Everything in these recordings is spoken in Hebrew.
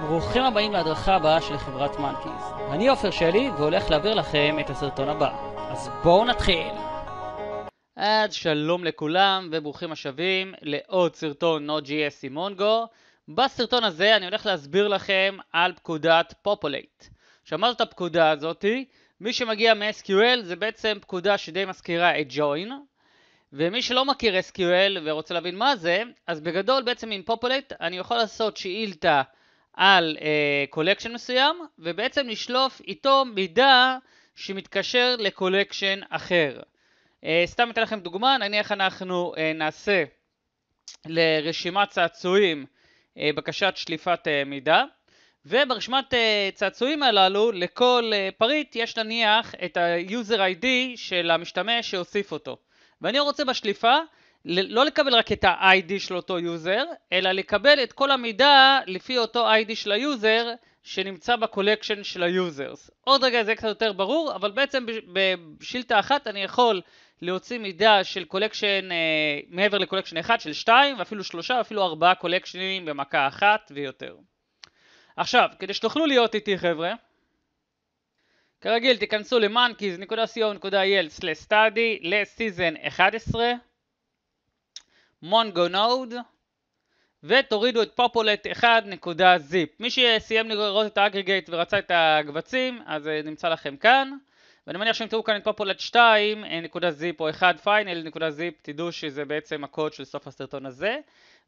ברוכים הבאים להדרכה הבאה של חברת מנקיז. אני עופר שלי והולך להעביר לכם את הסרטון הבא. אז בואו נתחיל! אז שלום לכולם וברוכים השבים לעוד סרטון Node.js עם מונגו. בסרטון הזה אני הולך להסביר לכם על פקודת פופולייט. שמעת את הפקודה הזאתי? מי שמגיע מ-SQL זה בעצם פקודה שדי מזכירה את join, ומי שלא מכיר SQL ורוצה להבין מה זה, אז בגדול בעצם עם פופולט אני יכול לעשות שאילתה על קולקשן אה, uh, מסוים, ובעצם לשלוף איתו מידע שמתקשר לקולקשן אחר. Uh, סתם אתן לכם דוגמה, נניח אנחנו uh, נעשה לרשימת צעצועים uh, בקשת שליפת uh, מידע, וברשימת uh, צעצועים הללו לכל uh, פריט יש נניח את ה-user ID של המשתמש שהוסיף אותו. ואני רוצה בשליפה לא לקבל רק את ה-ID של אותו יוזר, אלא לקבל את כל המידע לפי אותו ID של היוזר שנמצא בקולקשן של היוזרס. עוד רגע זה קצת יותר ברור, אבל בעצם בשאילתה אחת אני יכול להוציא מידע של קולקשן, אה, מעבר לקולקשן אחד, של שתיים, ואפילו שלושה, אפילו ארבעה קולקשנים במכה אחת ויותר. עכשיו, כדי שתוכלו להיות איתי חבר'ה, כרגיל תיכנסו ל-monkeys.co.il/study לסיזן 11 מונגו נוד ותורידו את פופולט 1.zip. מי שסיים לראות את האגריגייט ורצה את הקבצים, אז אה, נמצא לכם כאן. ואני מניח שאם תראו כאן את פופולט 2.zip או 1.final.zip תדעו שזה בעצם הקוד של סוף הסרטון הזה.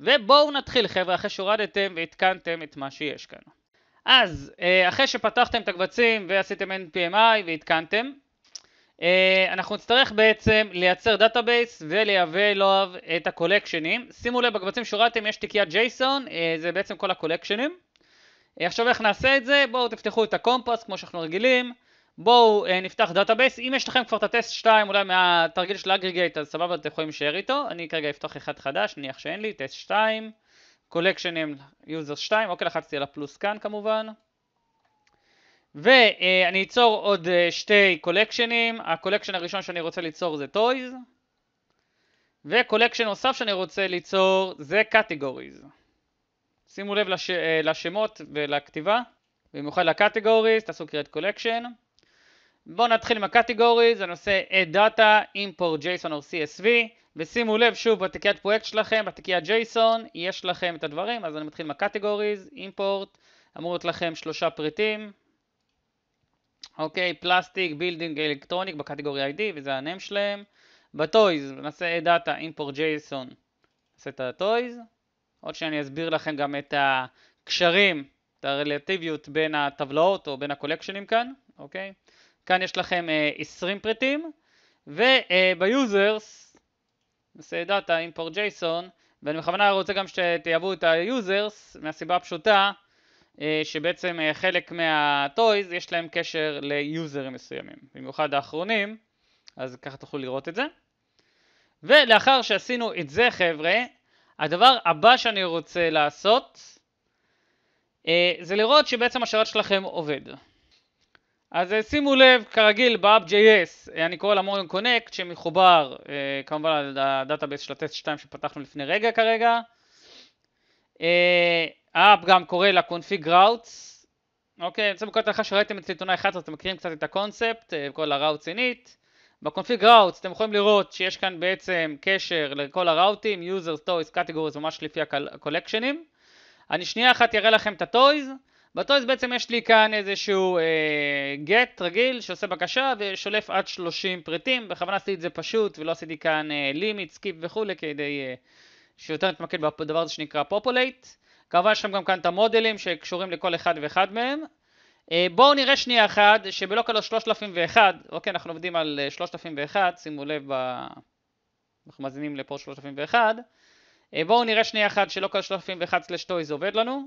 ובואו נתחיל חבר'ה, אחרי שהורדתם והתקנתם את מה שיש כאן. אז, אה, אחרי שפתחתם את הקבצים ועשיתם NPMI והתקנתם, אה, אנחנו נצטרך בעצם לייצר דאטאבייס ולייבא אליו את הקולקשנים. שימו לב, בקבצים שראיתם יש תיקיית JSON, אה, זה בעצם כל הקולקשנים. אה, עכשיו איך נעשה את זה? בואו תפתחו את הקומפס כמו שאנחנו רגילים. בואו נפתח דאטאבייס, אם יש לכם כבר את הטסט 2 אולי מהתרגיל של אגריגייט, אז סבבה אתם יכולים להישאר איתו, אני כרגע אפתח אחד חדש, נניח שאין לי, טסט 2, קולקשנים, יוזר 2, אוקיי לחצתי על הפלוס כאן כמובן, ואני uh, אצור עוד uh, שתי קולקשנים, הקולקשן הראשון שאני רוצה ליצור זה טויז וקולקשן נוסף שאני רוצה ליצור זה קטגוריז שימו לב לש... uh, לשמות ולכתיבה במיוחד לקטגוריז, תעשו קריאת קולקשן בואו נתחיל עם הקטגוריז, אני עושה add data, import json או csv ושימו לב שוב בתיקיית פרויקט שלכם, בתיקיית json יש לכם את הדברים אז אני מתחיל עם הקטגוריז, import אמור להיות לכם שלושה פריטים אוקיי, פלסטיק, בילדינג, אלקטרוניק בקטגוריה ID, וזה הנאם שלהם. בטויז, נעשה דאטה אימפורט ג'ייסון, נעשה את הטויז. עוד שאני אסביר לכם גם את הקשרים, את הרלטיביות בין הטבלאות או בין הקולקשנים כאן, אוקיי? כאן יש לכם אה, 20 פריטים, וביוזרס, אה, נעשה דאטה אימפורט ג'ייסון, ואני בכוונה רוצה גם שתייבאו את היוזרס, מהסיבה הפשוטה, אה, שבעצם אה, חלק מהטויז יש להם קשר ליוזרים מסוימים, במיוחד האחרונים, אז ככה תוכלו לראות את זה. ולאחר שעשינו את זה חבר'ה, הדבר הבא שאני רוצה לעשות אה, זה לראות שבעצם השרת שלכם עובד. אז שימו לב, כרגיל ב-UpJS, אני קורא לה קונקט שמחובר כמובן לדאטאבייס של הטסט 2 שפתחנו לפני רגע כרגע, אה, האפ גם קורא לקונפיג ראוטס, אוקיי, אני רוצה לקרוא את ההלכה שראיתם את עיתונאי 11, אתם מכירים קצת את הקונספט, אה, כל הראוטסינית. בקונפיג ראוטס אתם יכולים לראות שיש כאן בעצם קשר לכל הראוטים, user stories, categories, ממש לפי הקולקשנים. אני שנייה אחת אראה לכם את הטויז. בטויז בעצם יש לי כאן איזשהו אה, get רגיל שעושה בקשה ושולף עד 30 פריטים. בכוונה עשיתי את זה פשוט ולא עשיתי כאן אה, limit, סקיפ וכולי כדי אה, שיותר נתמקד בדבר הזה שנקרא פופולייט. כמובן יש לכם גם כאן את המודלים שקשורים לכל אחד ואחד מהם. אה, בואו נראה שנייה אחת שבלוקלו 3001, אוקיי אנחנו עובדים על 3001, אה, שימו לב, אנחנו מזינים לפה 3001. אה, בואו נראה שנייה אחת שלוקל 3001 סלש טויז עובד לנו.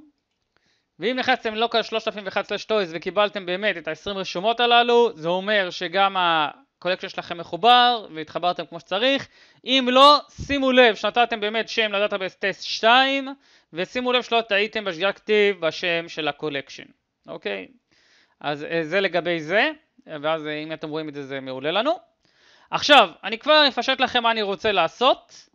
ואם נכנסתם ללוקל 3001 סלש טויז וקיבלתם באמת את ה-20 רשומות הללו, זה אומר שגם ה... הקולקשן שלכם מחובר והתחברתם כמו שצריך. אם לא, שימו לב שנתתם באמת שם לדאטאבייס טסט 2, ושימו לב שלא טעיתם בשגיאה כתיב בשם של הקולקשן, אוקיי? אז אה, זה לגבי זה, ואז אה, אם אתם רואים את זה זה מעולה לנו. עכשיו, אני כבר אפשט לכם מה אני רוצה לעשות.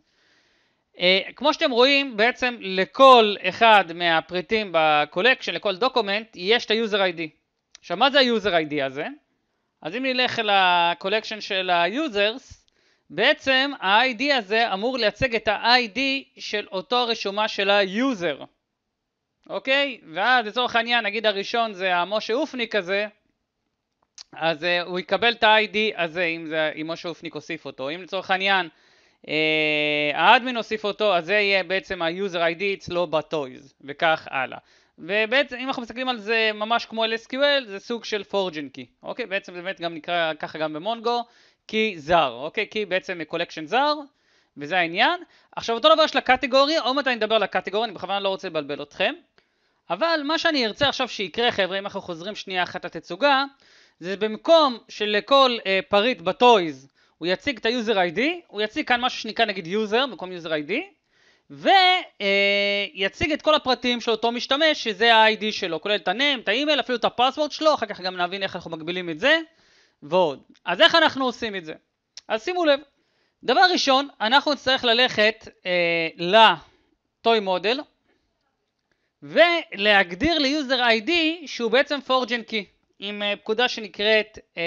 Uh, כמו שאתם רואים, בעצם לכל אחד מהפריטים בקולקשן, לכל דוקומנט, יש את ה-user ID. עכשיו, מה זה ה-user ID הזה? אז אם נלך אל הקולקשן של ה-users, בעצם ה-ID הזה אמור לייצג את ה-ID של אותו רשומה של ה-user, אוקיי? ואז לצורך העניין, נגיד הראשון זה המשה אופניק הזה, אז uh, הוא יקבל את ה-ID הזה, אם, זה, אם משה אופניק הוסיף אותו. אם לצורך העניין uh, האדמין הוסיף אותו, אז זה יהיה בעצם ה-user ID אצלו בטויז, וכך הלאה. ובעצם אם אנחנו מסתכלים על זה ממש כמו LSQL זה סוג של פורג'ן קי, אוקיי? בעצם זה באמת גם נקרא ככה גם במונגו, קי זר, אוקיי? קי בעצם קולקשן זר, וזה העניין. עכשיו אותו דבר של הקטגוריה, עוד מעט אני אדבר על הקטגוריה, אני בכוונה לא רוצה לבלבל אתכם. אבל מה שאני ארצה עכשיו שיקרה חבר'ה, אם אנחנו חוזרים שנייה אחת לתצוגה, זה במקום שלכל אה, פריט בטויז הוא יציג את ה-user ID, הוא יציג כאן משהו שנקרא נגיד user במקום user ID, ויציג את כל הפרטים של אותו משתמש, שזה ה-ID שלו, כולל את הנאם, את האימייל, אפילו את הפסוורד שלו, אחר כך גם נבין איך אנחנו מגבילים את זה, ועוד. אז איך אנחנו עושים את זה? אז שימו לב, דבר ראשון, אנחנו נצטרך ללכת אה, לטוי מודל, ולהגדיר ל-User ID שהוא בעצם פורג'ן קי, עם אה, פקודה שנקראת אה,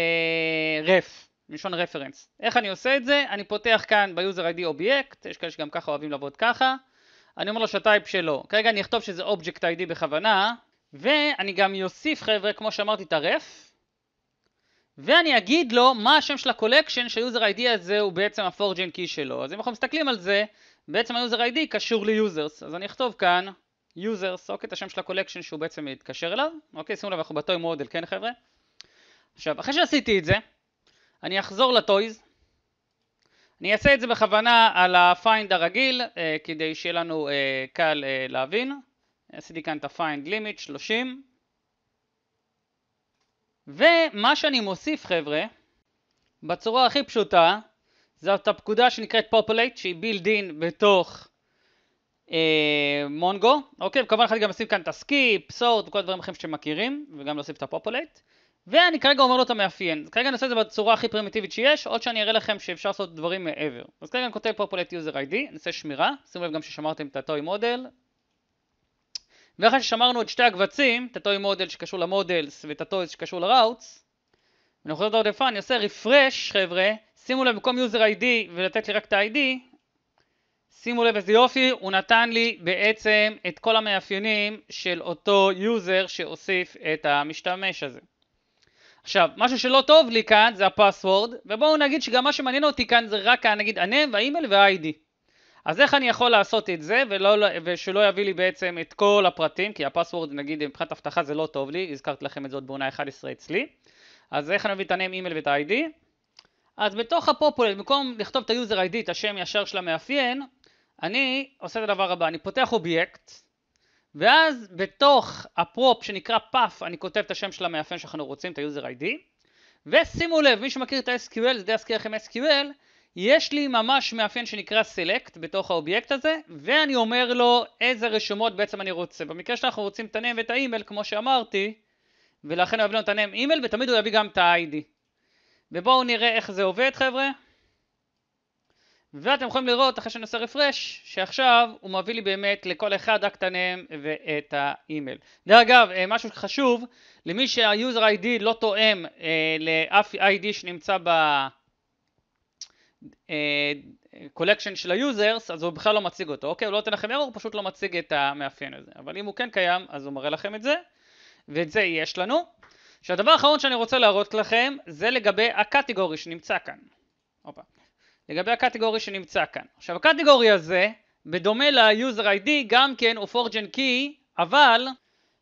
ref. מלשון רפרנס. איך אני עושה את זה? אני פותח כאן ביוזר ID אובייקט, יש כאלה שגם ככה אוהבים לעבוד ככה, אני אומר לו שהטייפ שלו, כרגע אני אכתוב שזה אובייקט ID בכוונה, ואני גם אוסיף חבר'ה, כמו שאמרתי, את הרף, ואני אגיד לו מה השם של הקולקשן שהיוזר ID הזה הוא בעצם הפורג'ן קי שלו. אז אם אנחנו מסתכלים על זה, בעצם היוזר ID קשור ליוזרס, אז אני אכתוב כאן יוזרס, אוקיי, את השם של הקולקשן שהוא בעצם מתקשר אליו, אוקיי, שימו לב, אנחנו בטוי מודל, כן חבר'ה? עכשיו, אחרי שעשיתי את זה, אני אחזור לטויז. אני אעשה את זה בכוונה על הפיינד הרגיל, אה, כדי שיהיה לנו אה, קל אה, להבין. עשיתי כאן את הפיינד לימיט 30. ומה שאני מוסיף חבר'ה, בצורה הכי פשוטה, זאת הפקודה שנקראת פופולייט שהיא בילד אין בתוך מונגו. אה, אוקיי, וכמובן אחד גם לשים כאן את הסקיפ, סורט וכל הדברים אחרים שאתם מכירים, וגם להוסיף את הפופולייט. ואני כרגע אומר לו את המאפיין. כרגע אני עושה את זה בצורה הכי פרימיטיבית שיש, עוד שאני אראה לכם שאפשר לעשות דברים מעבר. אז כרגע אני כותב populate user ID, אני עושה שמירה, שימו לב גם ששמרתם את ה-toy model. ואחרי ששמרנו את שתי הקבצים, את ה-toy model שקשור למודלס ואת ה-toys שקשור לראוטס, אני חוזר את העודפה, אני עושה רפרש חבר'ה, שימו לב במקום user ID ולתת לי רק את ה-ID, שימו לב איזה יופי, הוא נתן לי בעצם את כל המאפיינים של אותו יוזר שהוסיף את המשתמש הזה. עכשיו, משהו שלא טוב לי כאן זה הפסוורד, ובואו נגיד שגם מה שמעניין אותי כאן זה רק נגיד הנם והאימייל והאיי-די. אז איך אני יכול לעשות את זה ולא, ושלא יביא לי בעצם את כל הפרטים, כי הפסוורד נגיד מבחינת אבטחה זה לא טוב לי, הזכרתי לכם את זה עוד בעונה 11 אצלי. אז איך אני מביא את הנם, אימייל ואת האיי-די? אז בתוך הפופולר, במקום לכתוב את היוזר איי-די, את השם ישר של המאפיין, אני עושה את הדבר הבא, אני פותח אובייקט, ואז בתוך הפרופ שנקרא פאף אני כותב את השם של המאפיין שאנחנו רוצים, את ה-user ID, ושימו לב, מי שמכיר את ה-SQL, זה די אזכיר לכם SQL, יש לי ממש מאפיין שנקרא select בתוך האובייקט הזה, ואני אומר לו איזה רשומות בעצם אני רוצה. במקרה שאנחנו רוצים את הנם ואת האימייל, כמו שאמרתי, ולכן הוא יביא לנו את הנם אימייל, ותמיד הוא יביא גם את ה-ID. ובואו נראה איך זה עובד חבר'ה. ואתם יכולים לראות אחרי שאני עושה רפרש שעכשיו הוא מביא לי באמת לכל אחד הקטנים ואת האימייל. דרך אגב אה, משהו חשוב למי שהיוזר איי די לא תואם אה, לאף איי די שנמצא בקולקשן אה, של היוזרס אז הוא בכלל לא מציג אותו אוקיי הוא לא נותן לכם error הוא פשוט לא מציג את המאפיין הזה אבל אם הוא כן קיים אז הוא מראה לכם את זה ואת זה יש לנו. שהדבר האחרון שאני רוצה להראות לכם זה לגבי הקטגורי שנמצא כאן. אופה. לגבי הקטגורי שנמצא כאן. עכשיו הקטגורי הזה, בדומה ל-user ID, גם כן הוא forgen key, אבל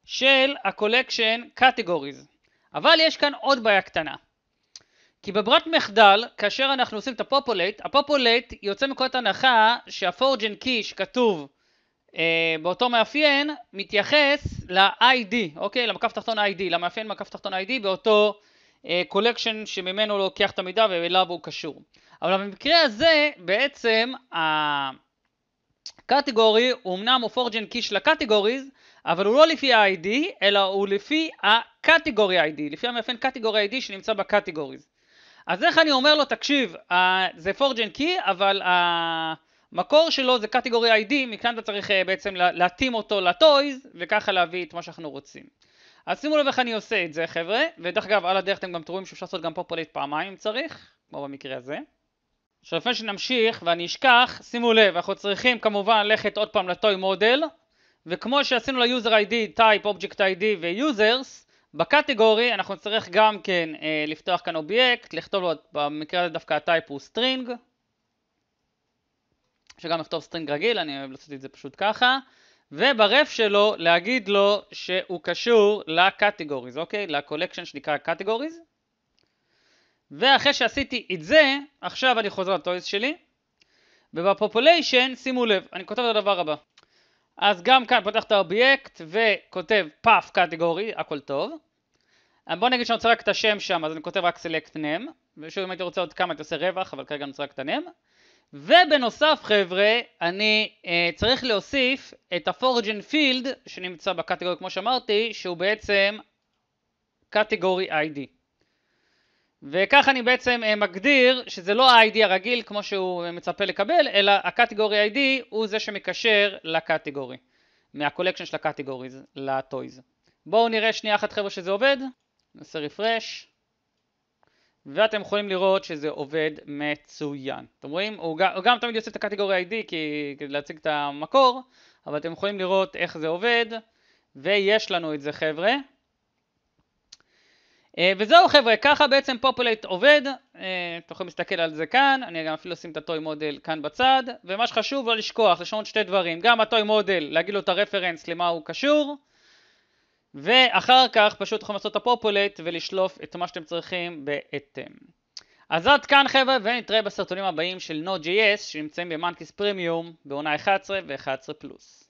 של ה-collection categories. אבל יש כאן עוד בעיה קטנה. כי בברת מחדל, כאשר אנחנו עושים את הפופולט, הפופולט יוצא מנקודת הנחה שהפורג'ן קי שכתוב אה, באותו מאפיין, מתייחס ל-ID, אוקיי? למקף תחתון ID, למאפיין מקף תחתון ID באותו קולקשן אה, שממנו לוקח את המידע ואליו הוא קשור. אבל במקרה הזה בעצם הקטגורי הוא אמנם הוא פורג'ן קיש לקטגוריז, אבל הוא לא לפי ה-ID, אלא הוא לפי הקטגורי ID, לפי המאפיין קטגורי ID שנמצא בקטגוריז. אז איך אני אומר לו, תקשיב, uh, זה פורג'ן קי, אבל המקור שלו זה קטגורי ID, מכאן אתה צריך uh, בעצם להתאים אותו לטויז, וככה להביא את מה שאנחנו רוצים. אז שימו לב איך אני עושה את זה, חבר'ה, ודרך אגב, על הדרך אתם גם תראו שאפשר לעשות גם פופולט פעמיים אם צריך, כמו במקרה הזה. עכשיו לפני שנמשיך ואני אשכח, שימו לב, אנחנו צריכים כמובן ללכת עוד פעם לטוי מודל וכמו שעשינו ל-user ID, type, object ID ו-users בקטגורי אנחנו נצטרך גם כן אה, לפתוח כאן אובייקט, לכתוב לו, במקרה הזה דווקא הטייפ הוא סטרינג שגם לכתוב סטרינג רגיל, אני אוהב לעשות את זה פשוט ככה וברף שלו להגיד לו שהוא קשור לקטגוריז, אוקיי? לקולקשן שנקרא קטגוריז ואחרי שעשיתי את זה, עכשיו אני חוזר לטויס שלי, ובפופוליישן, שימו לב, אני כותב את הדבר הבא. אז גם כאן פותח את האובייקט וכותב פאף קטגורי, הכל טוב. אה, בוא נגיד שאני רוצה רק את השם שם, אז אני כותב רק select name, ושוב אם הייתי רוצה עוד כמה הייתי עושה רווח, אבל כרגע אני רוצה רק את הנם. ובנוסף חבר'ה, אני uh, צריך להוסיף את ה-Forgen Field שנמצא בקטגורי, כמו שאמרתי, שהוא בעצם קטגורי ID. וכך אני בעצם אה, מגדיר שזה לא ה-ID הרגיל כמו שהוא אה, מצפה לקבל, אלא הקטגורי ID הוא זה שמקשר לקטגורי, מהקולקשן של הקטגוריז לטויז. בואו נראה שנייה אחת חבר'ה שזה עובד, נעשה רפרש, ואתם יכולים לראות שזה עובד מצוין. אתם רואים? הוא גם, הוא גם תמיד יוצא את הקטגורי ID כי, כדי להציג את המקור, אבל אתם יכולים לראות איך זה עובד, ויש לנו את זה חבר'ה. אה, וזהו חבר'ה, ככה בעצם פופולייט עובד, אה, אתם יכולים להסתכל על זה כאן, אני גם אפילו אשים את הטוי מודל כאן בצד, ומה שחשוב לא לשכוח, לשנות שתי דברים, גם הטוי מודל, להגיד לו את הרפרנס למה הוא קשור, ואחר כך פשוט יכולים לעשות את הפופולייט ולשלוף את מה שאתם צריכים בהתאם. אז עד כאן חבר'ה, ונתראה בסרטונים הבאים של Node.js שנמצאים במאנקיס פרימיום בעונה 11 ו-11 פלוס.